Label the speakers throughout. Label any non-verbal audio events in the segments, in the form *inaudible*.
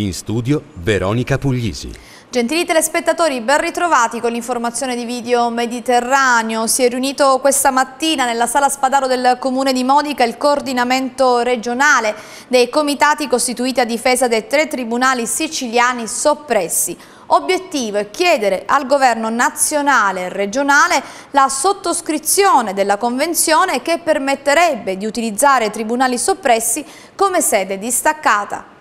Speaker 1: In studio Veronica Puglisi.
Speaker 2: Gentili telespettatori, ben ritrovati con l'informazione di video Mediterraneo. Si è riunito questa mattina nella sala Spadaro del Comune di Modica il coordinamento regionale dei comitati costituiti a difesa dei tre tribunali siciliani soppressi. Obiettivo è chiedere al governo nazionale e regionale la sottoscrizione della convenzione che permetterebbe di utilizzare i tribunali soppressi come sede distaccata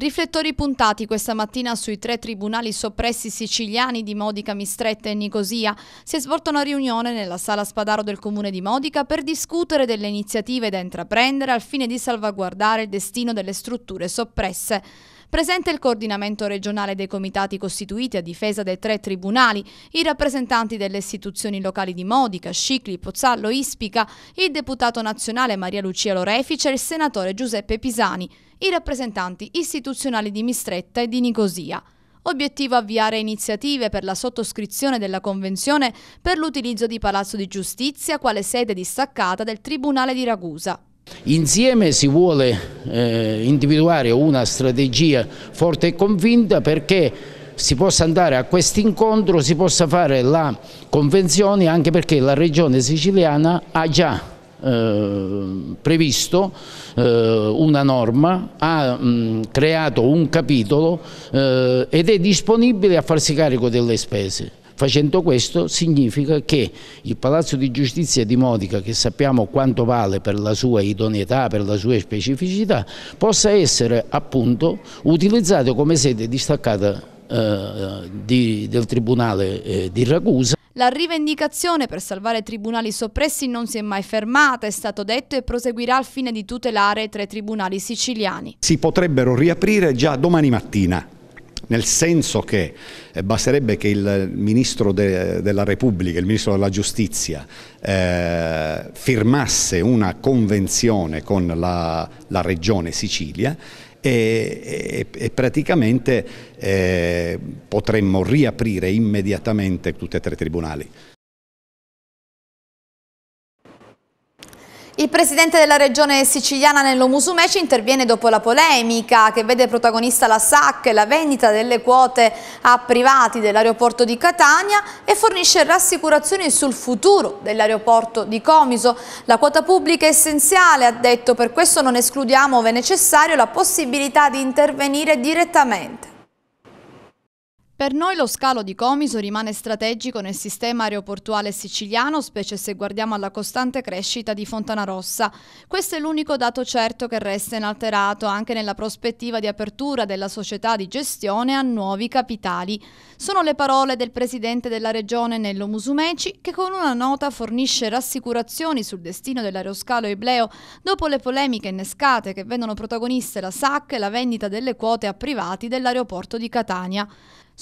Speaker 2: Riflettori puntati questa mattina sui tre tribunali soppressi siciliani di Modica, Mistretta e Nicosia. Si è svolta una riunione nella sala Spadaro del comune di Modica per discutere delle iniziative da intraprendere al fine di salvaguardare il destino delle strutture soppresse. Presente il coordinamento regionale dei comitati costituiti a difesa dei tre tribunali, i rappresentanti delle istituzioni locali di Modica, Scicli, Pozzallo, Ispica, il deputato nazionale Maria Lucia Lorefice e il senatore Giuseppe Pisani, i rappresentanti istituzionali di Mistretta e di Nicosia. Obiettivo avviare iniziative per la sottoscrizione della Convenzione per l'utilizzo di Palazzo di Giustizia quale sede distaccata del Tribunale di Ragusa.
Speaker 3: Insieme si vuole eh, individuare una strategia forte e convinta perché si possa andare a questo incontro, si possa fare la convenzione anche perché la regione siciliana ha già eh, previsto eh, una norma, ha mh, mm, creato un capitolo eh, ed è disponibile a farsi carico delle spese. Facendo questo significa che il Palazzo di Giustizia di Modica, che sappiamo quanto vale per la sua idoneità, per la sua specificità, possa essere appunto utilizzato come sede distaccata eh, di, del Tribunale eh, di Ragusa.
Speaker 2: La rivendicazione per salvare tribunali soppressi non si è mai fermata, è stato detto, e proseguirà al fine di tutelare tre tribunali siciliani.
Speaker 1: Si potrebbero riaprire già domani mattina nel senso che eh, basterebbe che il Ministro de, della Repubblica, il Ministro della Giustizia, eh, firmasse una convenzione con la, la Regione Sicilia e, e, e, praticamente eh, potremmo riaprire immediatamente tutti e tre i tribunali.
Speaker 2: Il presidente della regione siciliana Nello Musumeci interviene dopo la polemica che vede protagonista la SAC e la vendita delle quote a privati dell'aeroporto di Catania e fornisce rassicurazioni sul futuro dell'aeroporto di Comiso. La quota pubblica è essenziale, ha detto, per questo non escludiamo, ove necessario, la possibilità di intervenire direttamente. Per noi lo scalo di Comiso rimane strategico nel sistema aeroportuale siciliano, specie se guardiamo alla costante crescita di Fontanarossa. Questo è l'unico dato certo che resta inalterato anche nella prospettiva di apertura della società di gestione a nuovi capitali. Sono le parole del presidente della regione Nello Musumeci che con una nota fornisce rassicurazioni sul destino dell'aeroscalo Ibleo dopo le polemiche innescate che vedono protagoniste la SAC e la vendita delle quote a privati dell'aeroporto di Catania.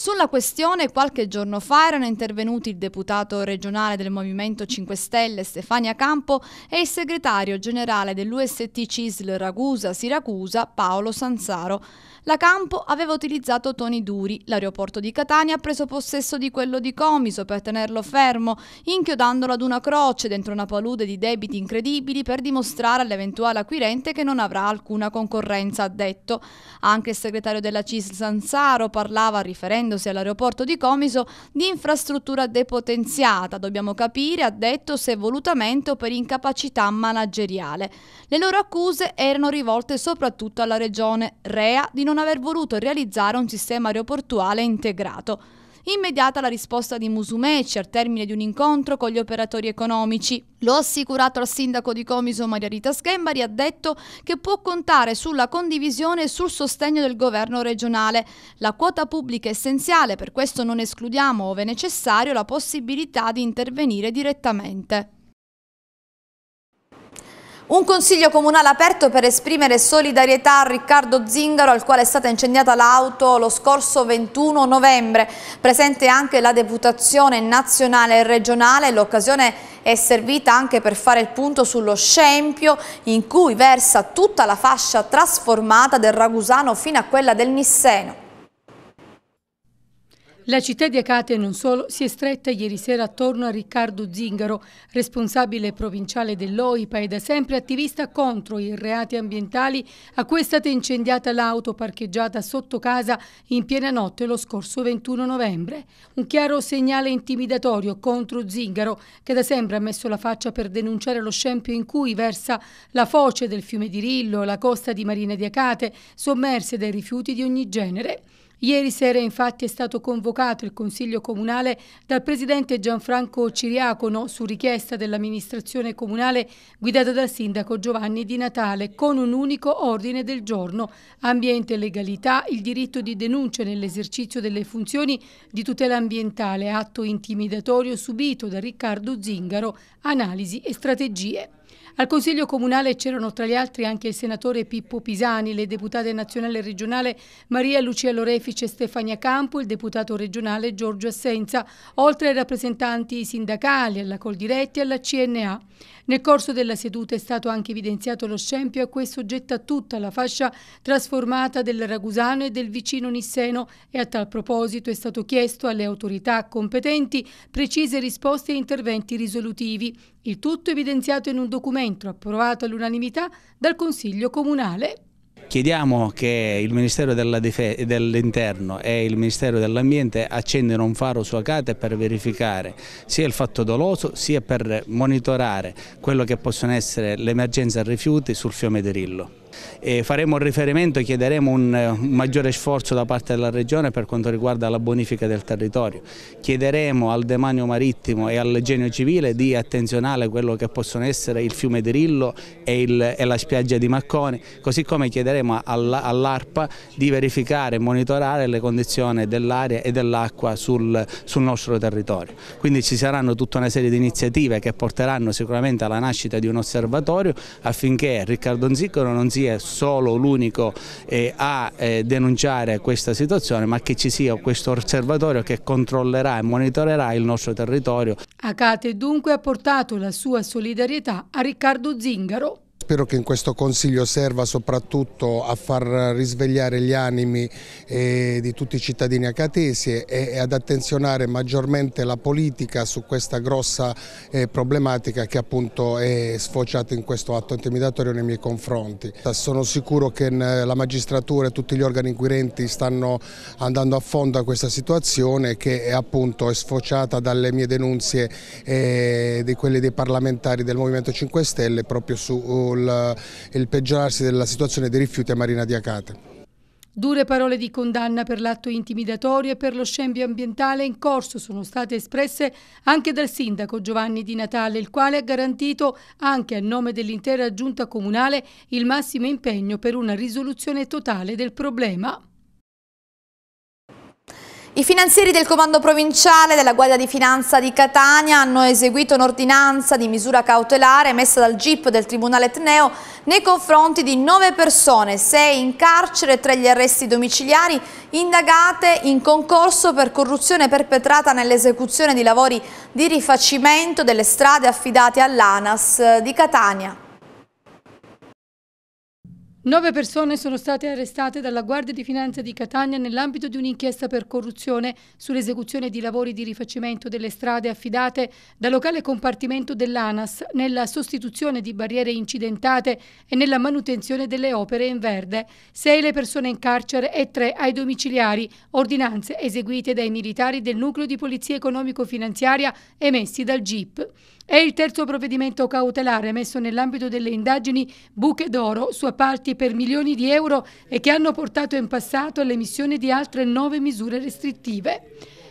Speaker 2: Sulla questione qualche giorno fa erano intervenuti il deputato regionale del Movimento 5 Stelle Stefania Campo e il segretario generale dell'UST Cisl Ragusa Siracusa Paolo Sanzaro. La Campo aveva utilizzato toni duri, l'aeroporto di Catania ha preso possesso di quello di Comiso per tenerlo fermo, inchiodandolo ad una croce dentro una palude di debiti incredibili per dimostrare all'eventuale acquirente che non avrà alcuna concorrenza, ha detto. Anche il segretario della Cisl Sanzaro parlava riferendo riferendosi all'aeroporto di Comiso, di infrastruttura depotenziata, dobbiamo capire, ha detto se volutamente o per incapacità manageriale. Le loro accuse erano rivolte soprattutto alla regione Rea di non aver voluto realizzare un sistema aeroportuale integrato. Immediata la risposta di Musumeci cioè al termine di un incontro con gli operatori economici. Lo assicurato al sindaco di Comiso Maria Rita Schembari, ha detto che può contare sulla condivisione e sul sostegno del governo regionale. La quota pubblica è essenziale, per questo non escludiamo, ove necessario, la possibilità di intervenire direttamente. Un consiglio comunale aperto per esprimere solidarietà a Riccardo Zingaro al quale è stata incendiata l'auto lo scorso 21 novembre. Presente anche la deputazione nazionale e regionale, l'occasione è servita anche per fare il punto sullo scempio in cui versa tutta
Speaker 4: la fascia trasformata del Ragusano fino a quella del Nisseno. La città di Acate non solo si è stretta ieri sera attorno a Riccardo Zingaro, responsabile provinciale dell'OIPA e da sempre attivista contro i reati ambientali a cui è stata incendiata l'auto parcheggiata sotto casa in piena notte lo scorso 21 novembre. Un chiaro segnale intimidatorio contro Zingaro che da sempre ha messo la faccia per denunciare lo scempio in cui versa la foce del fiume di Rillo, la costa di Marina di Acate, sommerse dai rifiuti di ogni genere. Ieri sera infatti è stato convocato il Consiglio Comunale dal Presidente Gianfranco Ciriacono su richiesta dell'amministrazione comunale guidata dal Sindaco Giovanni Di Natale con un unico ordine del giorno, ambiente e legalità, il diritto di denuncia nell'esercizio delle funzioni di tutela ambientale, atto intimidatorio subito da Riccardo Zingaro, analisi e strategie. Al Consiglio Comunale c'erano tra gli altri anche il senatore Pippo Pisani, le deputate nazionale e regionale Maria Lucia Lorefice e Stefania Campo, il deputato regionale Giorgio Assenza, oltre ai rappresentanti sindacali, alla Coldiretti e alla CNA. Nel corso della seduta è stato anche evidenziato lo scempio a cui è soggetta tutta la fascia trasformata del Ragusano e del vicino Nisseno e a tal proposito è stato chiesto alle autorità competenti precise risposte e interventi risolutivi, il tutto evidenziato in un documento approvato all'unanimità dal Consiglio Comunale
Speaker 5: Chiediamo che il Ministero dell'Interno e il Ministero dell'Ambiente accendano un faro su Acate per verificare sia il fatto doloso sia per monitorare quello che possono essere le emergenze a rifiuti sul fiume Derillo faremo riferimento e chiederemo eh, un, maggiore sforzo da parte della Regione per quanto riguarda la bonifica del territorio. Chiederemo al demanio marittimo e al genio civile di attenzionare quello che possono essere il fiume di Rillo e, il, e la spiaggia di Macconi, così come chiederemo all'ARPA di verificare e monitorare le condizioni dell'aria e dell'acqua sul, sul nostro territorio. Quindi ci saranno tutta una serie di iniziative che porteranno sicuramente alla nascita di un osservatorio affinché Riccardo Nziccolo non sia sia solo l'unico eh, a eh, denunciare questa situazione ma che ci sia questo osservatorio che controllerà e monitorerà il nostro territorio.
Speaker 4: Acate dunque ha portato la sua solidarietà a Riccardo Zingaro
Speaker 1: spero che in questo Consiglio serva soprattutto a far risvegliare gli animi eh, di tutti i cittadini acatesi e, e, ad attenzionare maggiormente la politica su questa grossa eh, problematica che appunto è sfociata in questo atto intimidatorio nei miei confronti. Sono sicuro che eh, la magistratura e tutti gli organi inquirenti stanno andando a fondo a questa situazione che è appunto è sfociata dalle mie denunzie eh, di quelle dei parlamentari del Movimento 5 Stelle proprio sulla eh, il, il peggiorarsi della situazione dei rifiuti a Marina di Acate.
Speaker 4: Dure parole di condanna per l'atto intimidatorio e per lo scempio ambientale in corso sono state espresse anche dal sindaco Giovanni Di Natale, il quale ha garantito anche a nome dell'intera giunta comunale il massimo impegno per una risoluzione totale del problema.
Speaker 2: I finanzieri del Comando Provinciale della Guardia di Finanza di Catania hanno eseguito un'ordinanza di misura cautelare emessa dal GIP del Tribunale Etneo nei confronti di nove persone, sei in carcere e tre gli arresti domiciliari, indagate in concorso per corruzione perpetrata nell'esecuzione di lavori di rifacimento delle strade
Speaker 4: affidate all'ANAS di Catania. Nove persone sono state arrestate dalla Guardia di Finanza di Catania nell'ambito di un'inchiesta per corruzione sull'esecuzione di lavori di rifacimento delle strade affidate da locale compartimento dell'ANAS nella sostituzione di barriere incidentate e nella manutenzione delle opere in verde. Sei le persone in carcere e tre ai domiciliari, ordinanze eseguite dai militari del nucleo di polizia economico-finanziaria emessi dal GIP. È il terzo provvedimento cautelare messo nell'ambito delle indagini buche d'oro su appalti per milioni di euro e che hanno portato in passato all'emissione di altre nove misure restrittive.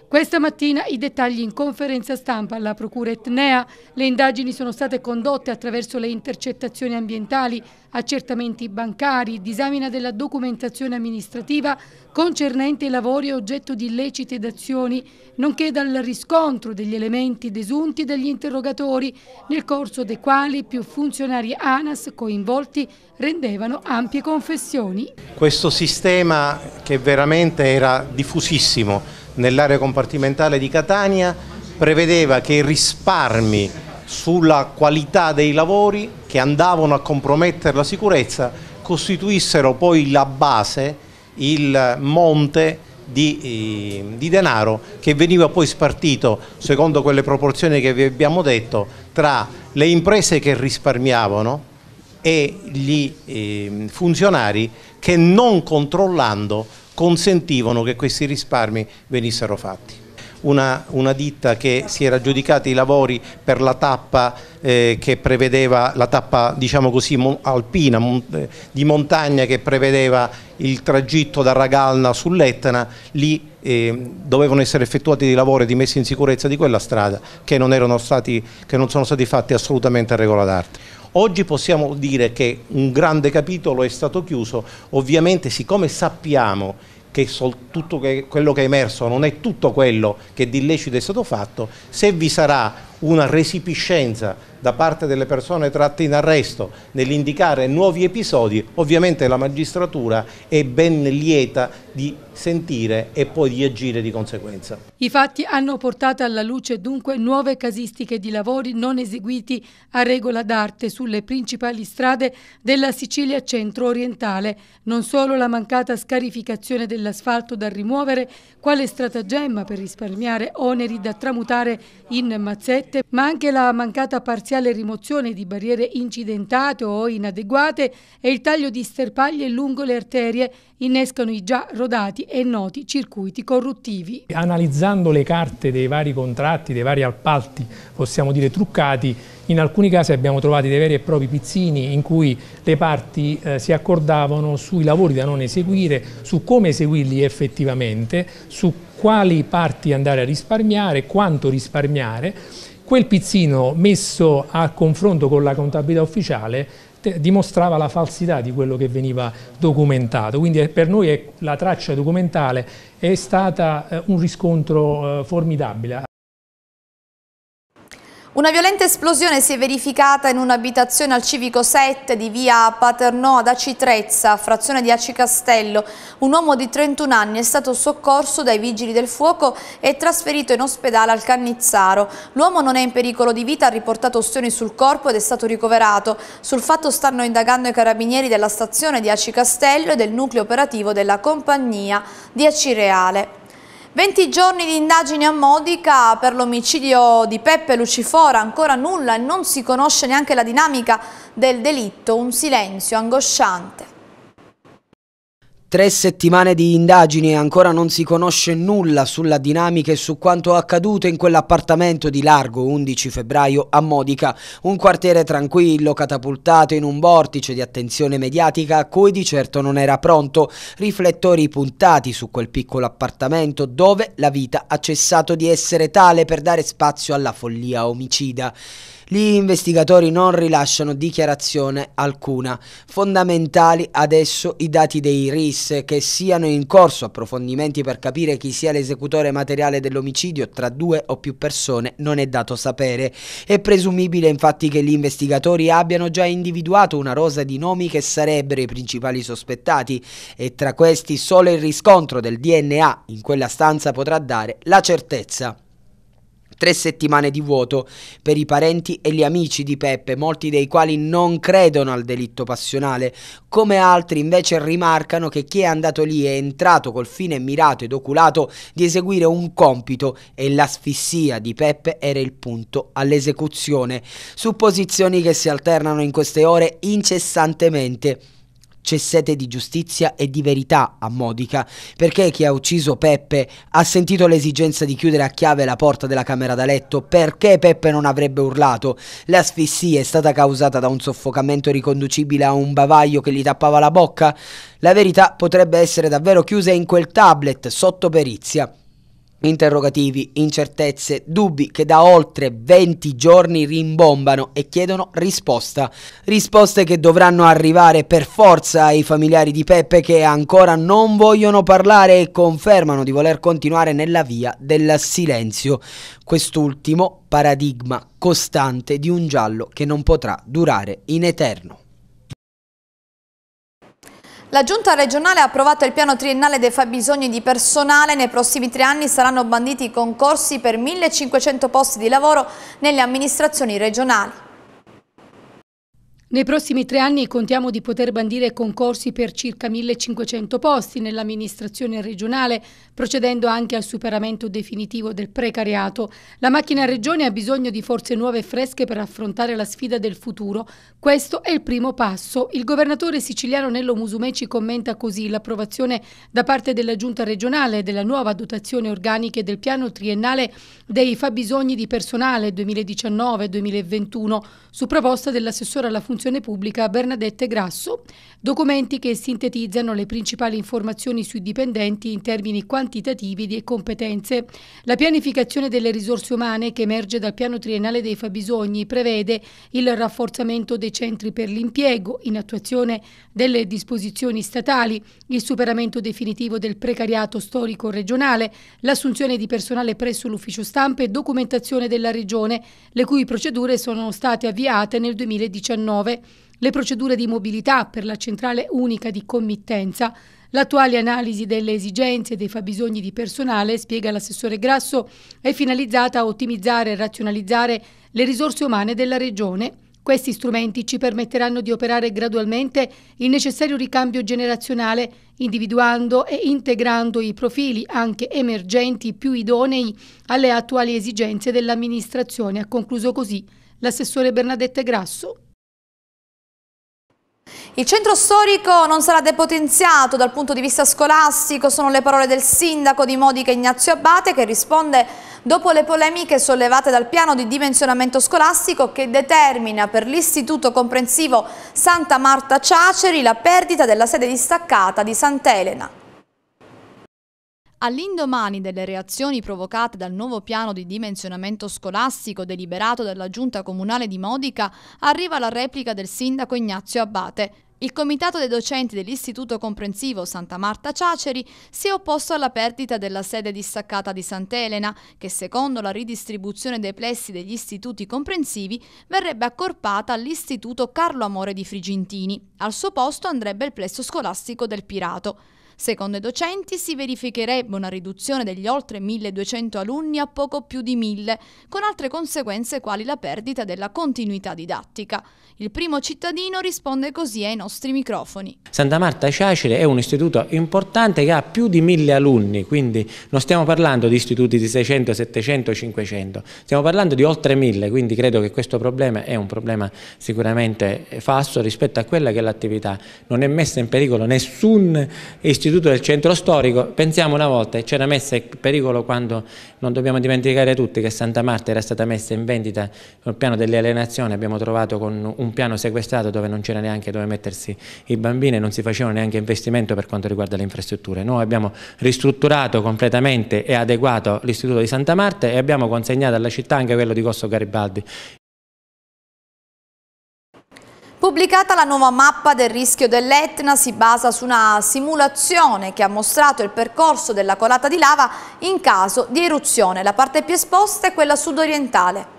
Speaker 4: Questa mattina i dettagli in conferenza stampa alla Procura Etnea. Le indagini sono state condotte attraverso le intercettazioni ambientali, accertamenti bancari, disamina della documentazione amministrativa concernente i lavori oggetto di illecite d'azioni, nonché dal riscontro degli elementi desunti dagli interrogatori, nel corso dei quali più funzionari ANAS coinvolti rendevano ampie confessioni.
Speaker 1: Questo sistema che veramente era diffusissimo nell'area compartimentale di Catania prevedeva che i risparmi sulla qualità dei lavori che andavano a compromettere la sicurezza costituissero poi la base, il monte di, ehm, di, denaro che veniva poi spartito secondo quelle proporzioni che vi abbiamo detto tra le imprese che risparmiavano e gli eh, funzionari che non controllando consentivano che questi risparmi venissero fatti. Una, una, ditta che si era giudicata i lavori per la tappa eh, che prevedeva la tappa diciamo così alpina eh, di montagna che prevedeva il tragitto da Ragalna sull'Etna lì eh, dovevano essere effettuati dei lavori di messa in sicurezza di quella strada che non, stati, che non sono stati fatti assolutamente a regola d'arte Oggi possiamo dire che un grande capitolo è stato chiuso, ovviamente siccome sappiamo che tutto quello che è emerso non è tutto quello che di illecito è stato fatto, se vi sarà una resipiscenza da parte delle persone tratte in arresto nell'indicare nuovi episodi, ovviamente la magistratura è ben lieta di sentire e poi di agire di conseguenza.
Speaker 4: I fatti hanno portato alla luce dunque nuove casistiche di lavori non eseguiti a regola d'arte sulle principali strade della Sicilia centro-orientale, non solo la mancata scarificazione dell'asfalto da rimuovere quale stratagemma per risparmiare oneri da tramutare in mazzette, ma anche la mancata parziale rimozione di barriere incidentate o inadeguate e il taglio di sterpaglie lungo le arterie innescano i già rodati e noti circuiti corruttivi.
Speaker 6: Analizzando le carte dei vari contratti, dei vari appalti, possiamo dire truccati, in alcuni casi abbiamo trovato dei veri e propri pizzini in cui le parti eh, si accordavano sui lavori da non eseguire, su come eseguirli effettivamente, su quali parti andare a risparmiare, quanto risparmiare. Quel pizzino messo a confronto con la contabilità ufficiale dimostrava la falsità di quello che veniva documentato. Quindi eh, per noi la traccia documentale è stata eh, un riscontro eh, formidabile,
Speaker 2: una violenta esplosione si è verificata in un'abitazione al civico 7 di via Paternò ad Aci Trezza, frazione di Aci Castello. Un uomo di 31 anni è stato soccorso dai vigili del fuoco e trasferito in ospedale al Cannizzaro. L'uomo non è in pericolo di vita, ha riportato ustioni sul corpo ed è stato ricoverato. Sul fatto stanno indagando i carabinieri della stazione di Aci Castello e del nucleo operativo della compagnia di Aci Reale. 20 giorni di indagine a Modica per l'omicidio di Peppe Lucifora, ancora nulla e non si conosce neanche la dinamica del delitto, un silenzio angosciante.
Speaker 7: Tre settimane di indagini e ancora non si conosce nulla sulla dinamica e su quanto accaduto in quell'appartamento di largo 11 febbraio a Modica, un quartiere tranquillo catapultato in un vortice di attenzione mediatica a cui di certo non era pronto, riflettori puntati su quel piccolo appartamento dove la vita ha cessato di essere tale per dare spazio alla follia omicida. Gli investigatori non rilasciano dichiarazione alcuna. Fondamentali adesso i dati dei RIS che siano in corso approfondimenti per capire chi sia l'esecutore materiale dell'omicidio tra due o più persone non è dato sapere. È presumibile infatti che gli investigatori abbiano già individuato una rosa di nomi che sarebbero i principali sospettati e tra questi solo il riscontro del DNA in quella stanza potrà dare la certezza. Tre settimane di vuoto per i parenti e gli amici di Peppe, molti dei quali non credono al delitto passionale, come altri invece rimarcano che chi è andato lì è entrato col fine mirato ed oculato di eseguire un compito e l'asfissia di Peppe era il punto all'esecuzione. Supposizioni che si alternano in queste ore incessantemente c'è sete di giustizia e di verità a Modica, perché chi ha ucciso Peppe ha sentito l'esigenza di chiudere a chiave la porta della camera da letto, perché Peppe non avrebbe urlato? L'asfissia è stata causata da un soffocamento riconducibile a un bavaglio che gli tappava la bocca? La verità potrebbe essere davvero chiusa in quel tablet sotto perizia interrogativi, incertezze, dubbi che da oltre 20 giorni rimbombano e chiedono risposta. Risposte che dovranno arrivare per forza ai familiari di Peppe che ancora non vogliono parlare e confermano di voler continuare nella via del silenzio. Quest'ultimo paradigma costante di un giallo che non potrà durare in eterno.
Speaker 2: La Giunta regionale ha approvato il piano triennale dei fabbisogni di personale. Nei prossimi tre anni saranno banditi concorsi per 1.500 posti di lavoro nelle amministrazioni
Speaker 4: regionali. Nei prossimi tre anni contiamo di poter bandire concorsi per circa 1500 posti nell'amministrazione regionale, procedendo anche al superamento definitivo del precariato. La macchina regione ha bisogno di forze nuove e fresche per affrontare la sfida del futuro. Questo è il primo passo. Il governatore siciliano Nello Musumeci commenta così l'approvazione da parte della giunta regionale della nuova dotazione organiche del piano triennale dei fabbisogni di personale 2019-2021 su proposta dell'assessore alla funzione funzione pubblica Bernadette Grasso documenti che sintetizzano le principali informazioni sui dipendenti in termini quantitativi e competenze. La pianificazione delle risorse umane che emerge dal piano triennale dei fabbisogni prevede il rafforzamento dei centri per l'impiego in attuazione delle disposizioni statali, il superamento definitivo del precariato storico regionale, l'assunzione di personale presso l'ufficio stampa e documentazione della regione, le cui procedure sono state avviate nel 2019 le procedure di mobilità per la centrale unica di committenza, l'attuale analisi delle esigenze e dei fabbisogni di personale, spiega l'assessore Grasso, è finalizzata a ottimizzare e razionalizzare le risorse umane della Regione. Questi strumenti ci permetteranno di operare gradualmente il necessario ricambio generazionale, individuando e integrando i profili anche emergenti più idonei alle attuali esigenze dell'amministrazione, ha concluso così l'assessore Bernadette Grasso. Il centro storico
Speaker 2: non sarà depotenziato dal punto di vista scolastico, sono le parole del sindaco di Modica Ignazio Abate che risponde dopo le polemiche sollevate dal piano di dimensionamento scolastico che determina per l'istituto comprensivo Santa Marta Ciaceri la perdita della sede distaccata di Sant'Elena. All'indomani delle reazioni provocate dal nuovo piano di dimensionamento scolastico deliberato dalla Giunta Comunale di Modica, arriva la replica del sindaco Ignazio Abate. Il comitato dei docenti dell'Istituto Comprensivo Santa Marta Ciaceri si è opposto alla perdita della sede distaccata di Sant'Elena, che secondo la ridistribuzione dei plessi degli istituti comprensivi verrebbe accorpata all'Istituto Carlo Amore di Frigintini. Al suo posto andrebbe il plesso scolastico del Pirato. Secondo i docenti si verificherebbe una riduzione degli oltre 1200 alunni a poco più di 1000, con altre conseguenze quali la perdita della continuità didattica. Il primo cittadino risponde così ai nostri microfoni.
Speaker 7: Santa
Speaker 5: Marta Ciacere è un istituto importante che ha più di 1000 alunni, quindi non stiamo parlando di istituti di 600, 700, 500, stiamo parlando di oltre 1000, quindi credo che questo problema è un problema sicuramente falso rispetto a quella che è l'attività. Non è messa in pericolo nessun istituto l'istituto del centro storico, pensiamo una volta, c'era messa in pericolo quando, non dobbiamo dimenticare tutti, che Santa Marta era stata messa in vendita sul piano delle alienazioni, abbiamo trovato con un piano sequestrato dove non c'era neanche dove mettersi i bambini, e non si faceva neanche investimento per quanto riguarda le infrastrutture. Noi abbiamo ristrutturato completamente e adeguato l'istituto di Santa Marta e abbiamo consegnato alla città anche quello di Costo Garibaldi,
Speaker 2: Pubblicata la nuova mappa del rischio dell'Etna si basa su una simulazione che ha mostrato il percorso della colata di lava in caso di eruzione. La parte più esposta è quella sudorientale.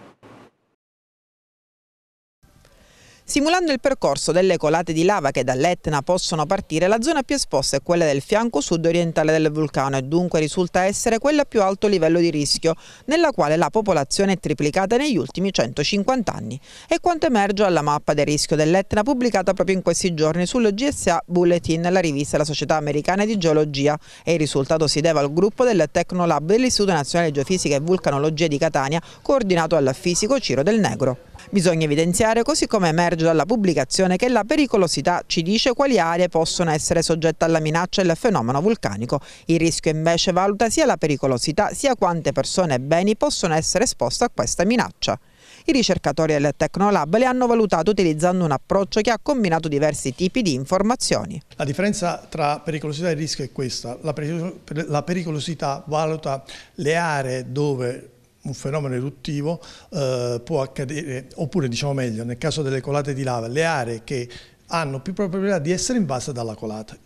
Speaker 7: Simulando il percorso delle colate di lava che dall'Etna possono partire, la zona più esposta è quella del fianco sud-orientale del vulcano e dunque risulta essere quella a più alto livello di rischio, nella quale la popolazione è triplicata negli ultimi 150 anni. E quanto emerge alla mappa del rischio dell'Etna pubblicata proprio in questi giorni sullo GSA Bulletin, la rivista della Società Americana di Geologia. E il risultato si deve al gruppo del Tecnolab dell'Istituto Nazionale di Geofisica e Vulcanologia di Catania, coordinato dal fisico Ciro Del Negro. Bisogna evidenziare, così come emerge dalla pubblicazione, che la pericolosità ci dice quali aree possono essere soggette alla minaccia del fenomeno vulcanico. Il rischio invece valuta sia la pericolosità sia quante persone e beni possono essere esposte a questa minaccia. I ricercatori del Tecnolab le hanno valutate utilizzando un approccio che ha combinato diversi tipi di informazioni.
Speaker 6: La differenza tra pericolosità e rischio è questa. La pericolosità valuta le aree dove un fenomeno eruttivo eh, può accadere, oppure diciamo meglio, nel caso delle colate di lava, le aree che hanno più probabilità di essere invase dalla colata,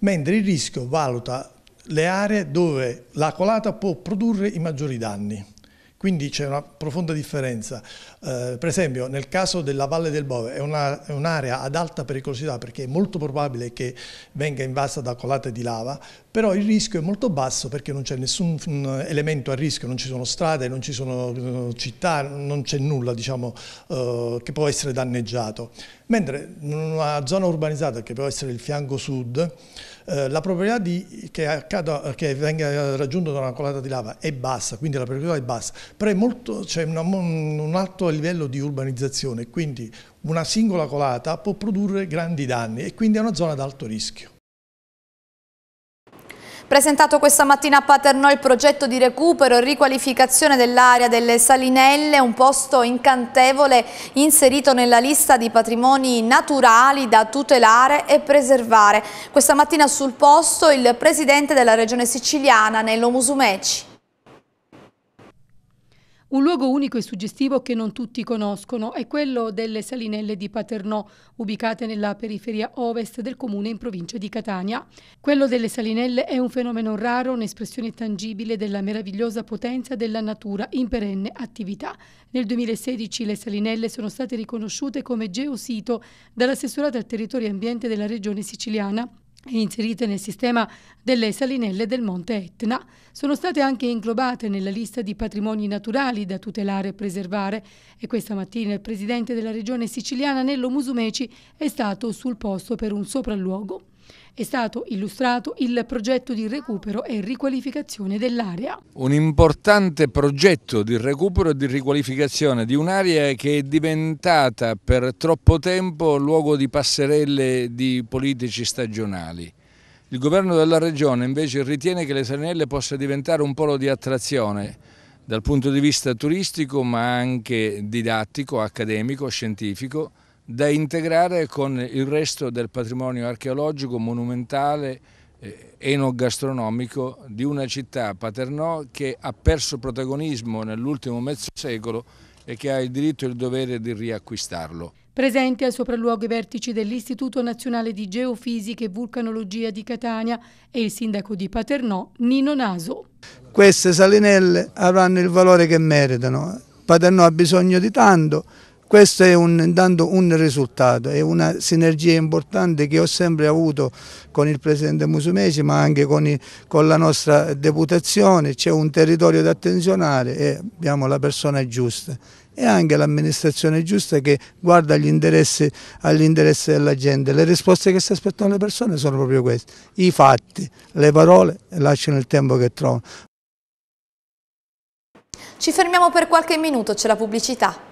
Speaker 6: mentre il rischio valuta le aree dove la colata può produrre i maggiori danni. Quindi c'è una profonda differenza. Eh, per esempio nel caso della Valle del Bove è, un'area un ad alta pericolosità perché è molto probabile che venga invasa da colate di lava, però il rischio è molto basso perché non c'è nessun mm, elemento a rischio, non ci sono strade, non ci sono eh, città, non c'è nulla diciamo, eh, che può essere danneggiato. Mentre in una zona urbanizzata che può essere il fianco sud, eh, la probabilità di, che, accada, che, venga raggiunto da una colata di lava è bassa, quindi la pericolosità è bassa, però c'è un alto livello di urbanizzazione, quindi una singola colata può produrre grandi danni e quindi è una zona ad alto
Speaker 2: rischio. Presentato questa mattina a Paternò il progetto di recupero e riqualificazione dell'area delle Salinelle, un posto incantevole inserito nella lista di patrimoni naturali da tutelare e preservare. Questa mattina sul posto il presidente della regione siciliana, Nello Musumeci.
Speaker 4: Un luogo unico e suggestivo che non tutti conoscono è quello delle salinelle di Paternò, ubicate nella periferia ovest del comune in provincia di Catania. Quello delle salinelle è un fenomeno raro, un'espressione tangibile della meravigliosa potenza della natura in perenne attività. Nel 2016 le salinelle sono state riconosciute come geosito dall'assessorato al territorio e ambiente della regione siciliana inserite nel sistema delle salinelle del Monte Etna, sono state anche inglobate nella lista di patrimoni naturali da tutelare e preservare e questa mattina il presidente della regione siciliana Nello Musumeci è stato sul posto per un sopralluogo è stato illustrato il progetto di recupero e riqualificazione dell'area.
Speaker 5: Un importante progetto di recupero e di riqualificazione di un'area che è diventata per troppo tempo luogo di passerelle di politici stagionali. Il governo della regione invece ritiene che le Sanelle possa diventare un polo di attrazione dal punto di vista turistico ma anche didattico, accademico, scientifico da integrare con il resto del patrimonio archeologico, monumentale, eh, enogastronomico di una città, Paternò, che ha perso protagonismo nell'ultimo mezzo secolo e che ha il diritto e il dovere di riacquistarlo.
Speaker 4: Presenti al sopralluogo i vertici dell'Istituto Nazionale di Geofisica e Vulcanologia di Catania e il sindaco di Paternò, Nino Naso.
Speaker 5: Queste salinelle avranno il valore che meritano. Paternò ha bisogno di tanto, questo è un, intanto un risultato, è una sinergia importante che ho sempre avuto con il Presidente Musumeci ma anche con, i, con la nostra deputazione, c'è un territorio da attenzionare e abbiamo la persona giusta e anche l'amministrazione giusta che guarda agli interessi, agli interessi, della gente. Le risposte che si aspettano le persone sono proprio queste, i fatti, le parole lasciano il tempo che trovano.
Speaker 2: Ci fermiamo per qualche minuto, c'è la pubblicità.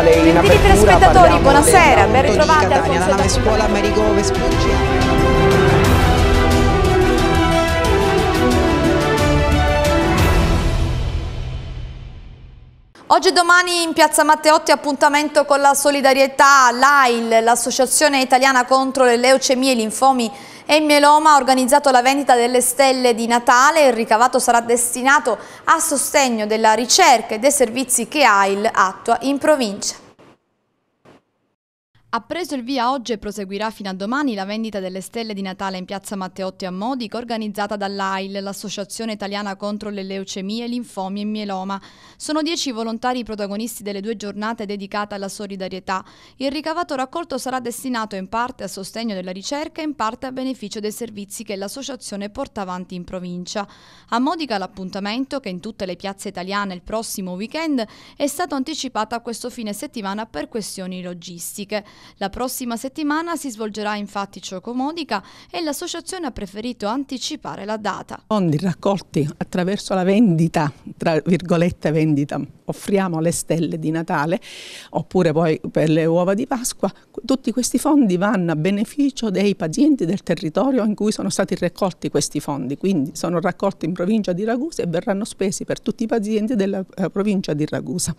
Speaker 7: ufficiale in Gentili telespettatori, buonasera, ben ritrovati Catania, Alfonso la nave scuola Amerigo Vespucci.
Speaker 2: Oggi e domani in Piazza Matteotti appuntamento con la solidarietà, l'AIL, l'Associazione Italiana contro le Leucemie e Linfomi e il Meloma ha organizzato la vendita delle stelle di Natale, il ricavato sarà destinato a sostegno della ricerca e dei servizi che AIL attua in provincia. Ha preso il via oggi e proseguirà fino a domani la vendita delle stelle di Natale in piazza Matteotti a Modico organizzata dall'AIL, l'Associazione Italiana contro le Leucemie, Linfomi e Mieloma. Sono dieci volontari i protagonisti delle due giornate dedicate alla solidarietà. Il ricavato raccolto sarà destinato in parte a sostegno della ricerca e in parte a beneficio dei servizi che l'Associazione porta avanti in provincia. A Modica l'appuntamento, che in tutte le piazze italiane il prossimo weekend, è stato anticipato a questo fine settimana per questioni logistiche. La prossima settimana si svolgerà infatti Ciocomodica e l'associazione ha preferito anticipare la data.
Speaker 4: Fondi raccolti attraverso la vendita, tra virgolette vendita, offriamo le stelle di Natale oppure poi per le uova di Pasqua, tutti questi fondi vanno a beneficio dei pazienti del territorio in cui sono stati raccolti questi fondi, quindi sono raccolti
Speaker 7: in provincia di Ragusa e verranno spesi per tutti i pazienti della eh, provincia di Ragusa.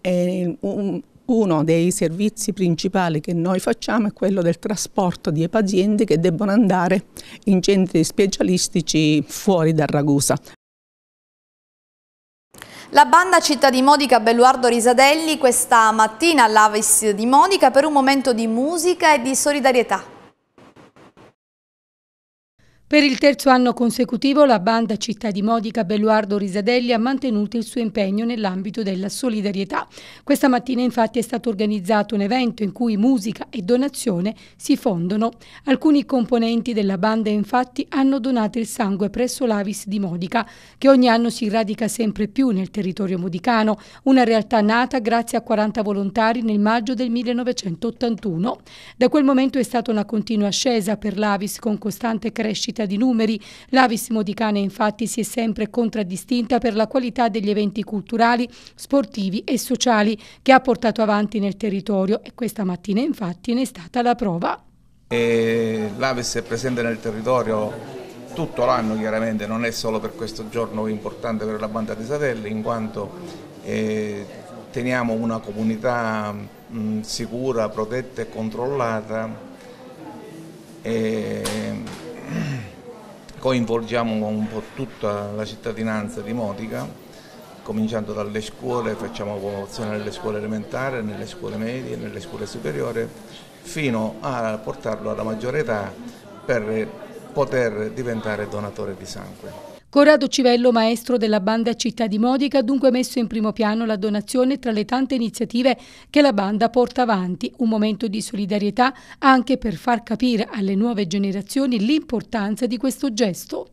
Speaker 7: E, um, uno dei servizi principali che noi facciamo è quello del
Speaker 4: trasporto di pazienti che debbono andare in centri specialistici fuori da Ragusa.
Speaker 2: La banda Città di Modica Belluardo Risadelli questa mattina all'Avis di Modica per un momento di musica e di
Speaker 4: solidarietà. Per il terzo anno consecutivo la banda Città di Modica Belluardo Risadelli ha mantenuto il suo impegno nell'ambito della solidarietà. Questa mattina infatti è stato organizzato un evento in cui musica e donazione si fondono. Alcuni componenti della banda infatti hanno donato il sangue presso l'Avis di Modica, che ogni anno si radica sempre più nel territorio modicano, una realtà nata grazie a 40 volontari nel maggio del 1981. Da quel momento è stata una continua ascesa per l'Avis con costante crescita vista di numeri. L'Avis Modicana infatti si è sempre contraddistinta per la qualità degli eventi culturali, sportivi e sociali che ha portato avanti nel territorio e questa mattina infatti ne è stata la prova.
Speaker 5: L'Avis è presente nel territorio tutto l'anno chiaramente, non è solo per questo giorno importante per la banda di Satelli, in quanto eh, teniamo una comunità mh, sicura, protetta e controllata. E... *clears throat* coinvolgiamo un po' tutta la cittadinanza di Modica, cominciando dalle scuole, facciamo promozione nelle scuole elementari, nelle scuole medie, nelle scuole superiori, fino a portarlo alla maggiore età per poter diventare donatore di sangue.
Speaker 4: Corrado Civello, maestro della banda Città di Modica, ha dunque messo in primo piano la donazione tra le tante iniziative che la banda porta avanti, un momento di solidarietà anche per far capire alle nuove generazioni l'importanza di questo gesto.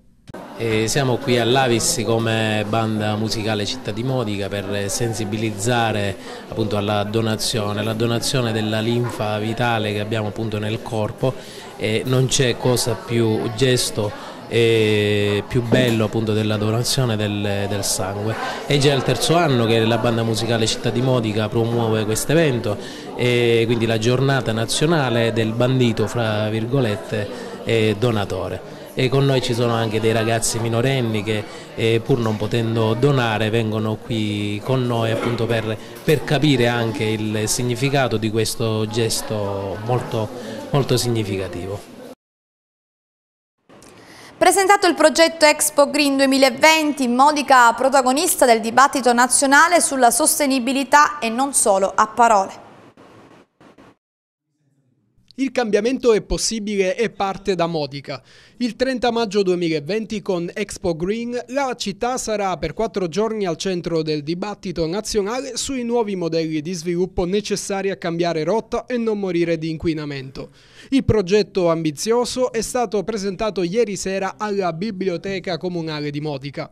Speaker 1: E siamo qui all'Avis come banda musicale Città di Modica per sensibilizzare appunto alla donazione, la donazione della linfa vitale che abbiamo appunto nel corpo e non c'è cosa più gesto e più bello appunto della donazione del, del, sangue. È già il terzo anno che la banda musicale Città di Modica promuove questo evento e quindi la giornata nazionale del bandito fra virgolette donatore. E con noi ci sono anche dei ragazzi minorenni che eh, pur non potendo donare vengono qui con noi appunto per, per capire anche il significato di questo gesto molto, molto significativo.
Speaker 2: Presentato il progetto Expo Green 2020, Modica protagonista del dibattito nazionale sulla sostenibilità e non solo a parole.
Speaker 3: Il cambiamento è possibile e parte da Modica. Il 30 maggio 2020 con Expo Green la città sarà per quattro giorni al centro del dibattito nazionale sui nuovi modelli di sviluppo necessari a cambiare rotta e non morire di inquinamento. Il progetto ambizioso è stato presentato ieri sera alla Biblioteca Comunale di Modica.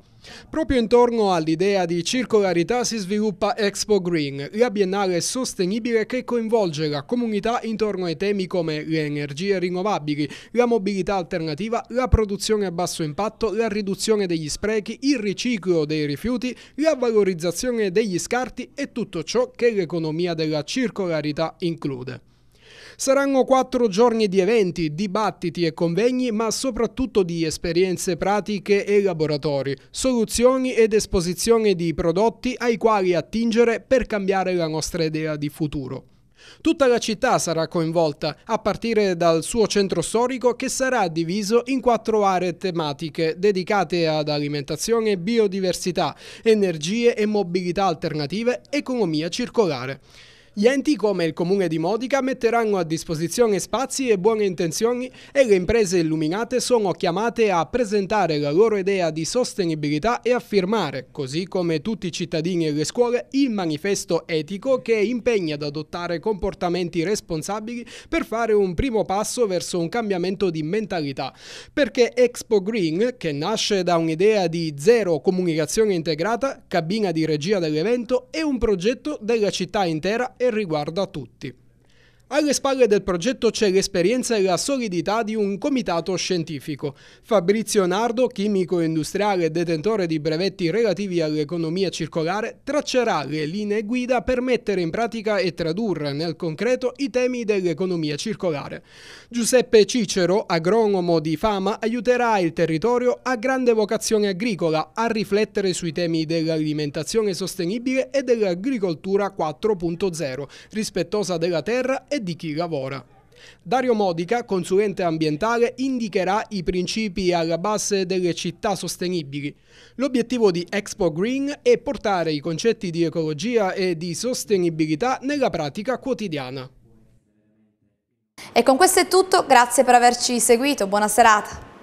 Speaker 3: Proprio intorno all'idea di circolarità si sviluppa Expo Green, la biennale sostenibile che coinvolge la comunità intorno ai temi come le energie rinnovabili, la mobilità alternativa, la produzione a basso impatto, la riduzione degli sprechi, il riciclo dei rifiuti, la valorizzazione degli scarti e tutto ciò che l'economia della circolarità include. Saranno quattro giorni di eventi, dibattiti e convegni, ma soprattutto di esperienze pratiche e laboratori, soluzioni ed esposizione di prodotti ai quali attingere per cambiare la nostra idea di futuro. Tutta la città sarà coinvolta, a partire dal suo centro storico che sarà diviso in quattro aree tematiche dedicate ad alimentazione, biodiversità, energie e mobilità alternative, economia circolare. Gli enti come il Comune di Modica metteranno a disposizione spazi e buone intenzioni e le imprese illuminate sono chiamate a presentare la loro idea di sostenibilità e a firmare, così come tutti i cittadini e le scuole, il manifesto etico che impegna ad adottare comportamenti responsabili per fare un primo passo verso un cambiamento di mentalità. Perché Expo Green, che nasce da un'idea di zero comunicazione integrata, cabina di regia dell'evento, è un progetto della città intera e e riguarda tutti. Alle spalle del progetto c'è l'esperienza e la solidità di un comitato scientifico. Fabrizio Nardo, chimico industriale e detentore di brevetti relativi all'economia circolare, traccerà le linee guida per mettere in pratica e tradurre nel concreto i temi dell'economia circolare. Giuseppe Cicero, agronomo di Fama, aiuterà il territorio a grande vocazione agricola a riflettere sui temi dell'alimentazione sostenibile e dell'agricoltura 4.0, rispettosa della terra e di chi lavora. Dario Modica, consulente ambientale, indicherà i principi alla base delle città sostenibili. L'obiettivo di Expo Green è portare i concetti di ecologia e di sostenibilità nella pratica quotidiana.
Speaker 2: E con questo è tutto, grazie per averci seguito, buona serata.